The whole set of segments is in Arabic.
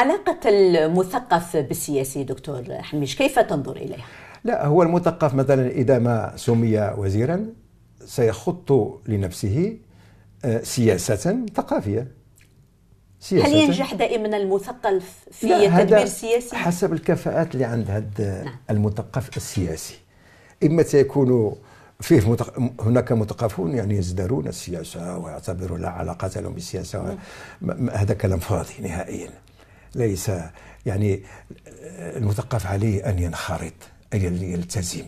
علاقة المثقف بالسياسي دكتور حميش كيف تنظر إليها؟ لا هو المثقف مثلا إذا ما سمي وزيرا سيخط لنفسه آه، سياسة ثقافية سياسة هل ينجح دائما المثقف في تدبير سياسي؟ حسب الكفاءات اللي عند هذا نعم. المثقف السياسي إما سيكون فيه متق... هناك مثقفون يعني يزدرون السياسة ويعتبروا لا علاقة لهم بالسياسة و... نعم. م... هذا كلام فاضي نهائيا ليس يعني المثقف عليه أن ينخرط أن يلتزم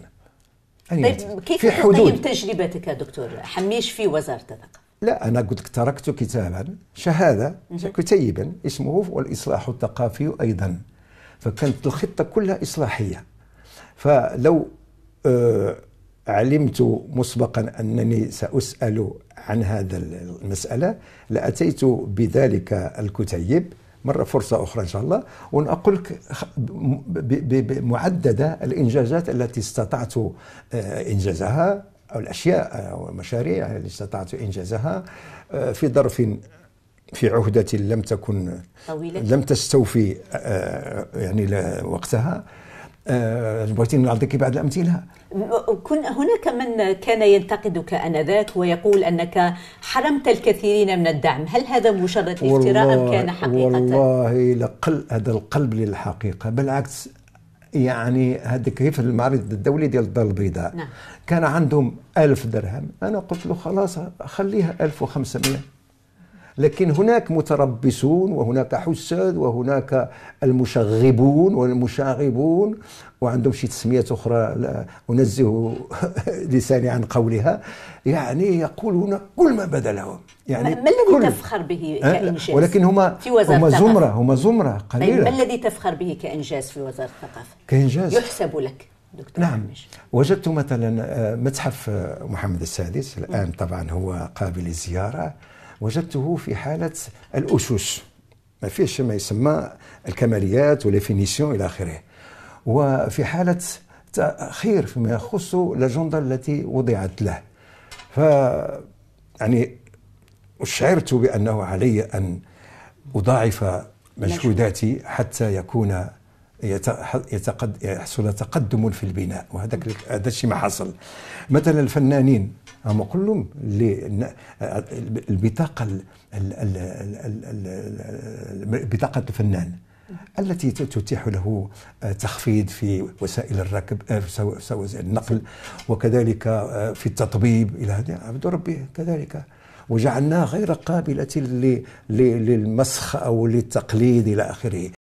أن طيب، يلتزم. كيف في حدود تجربتك دكتور حميش في وزارة الثقافة لا أنا قلت تركت كتابا شهادة كتيبا اسمه الإصلاح الثقافي أيضا فكانت الخطة كلها إصلاحية فلو آه، علمت مسبقا انني ساسال عن هذا المساله لاتيت بذلك الكتيب مرة فرصة أخرى إن شاء الله ونقول لك بمعددة الإنجازات التي استطعت آه، إنجازها أو الأشياء آه، أو المشاريع التي استطعت إنجازها آه، في ظرف في عهدة لم تكن طويلة. لم تستوفي يعني وقتها البوتين آه، نعطيك بعض الامثله كن هناك من كان ينتقدك انذاك ويقول انك حرمت الكثيرين من الدعم هل هذا مجرد افتراء ام كان حقيقه والله لقل هذا القلب للحقيقه بالعكس يعني هذاك كيف المعرض الدولي ديال الدار البيضاء نعم. كان عندهم ألف درهم أنا قلت له خلاص خليها 1500 لكن هناك متربصون وهناك حساد وهناك المشغبون والمشاغبون وعندهم شي تسميات اخرى لا انزه لساني عن قولها يعني يقولون كل ما بدا لهم يعني ما الذي تفخر به أه؟ كانجاز ولكن هما في وزاره هما زمره هما زمره طيب، قليله ما الذي تفخر به كانجاز في وزاره الثقافه؟ كانجاز يحسب لك دكتور نعم حمش. وجدت مثلا آه، متحف آه، محمد السادس الان طبعا هو قابل للزياره وجدته في حالة الأسس ما فيش ما يسمى الكماليات وليفينيسيون إلى آخره وفي حالة تأخير فيما يخص الأجندة التي وضعت له ف يعني شعرت بأنه علي أن أضاعف مجهوداتي حتى يكون يتقد يحصل تقدم في البناء وهذا هذا الشيء ما حصل مثلا الفنانين هم كلهم البطاقه بطاقه الفنان التي تتيح له آه، تخفيض في وسائل الركب آه، وسائل النقل وكذلك آه، في التطبيب الى عبد ربي كذلك وجعلناها غير قابله للمسخ او للتقليد الى اخره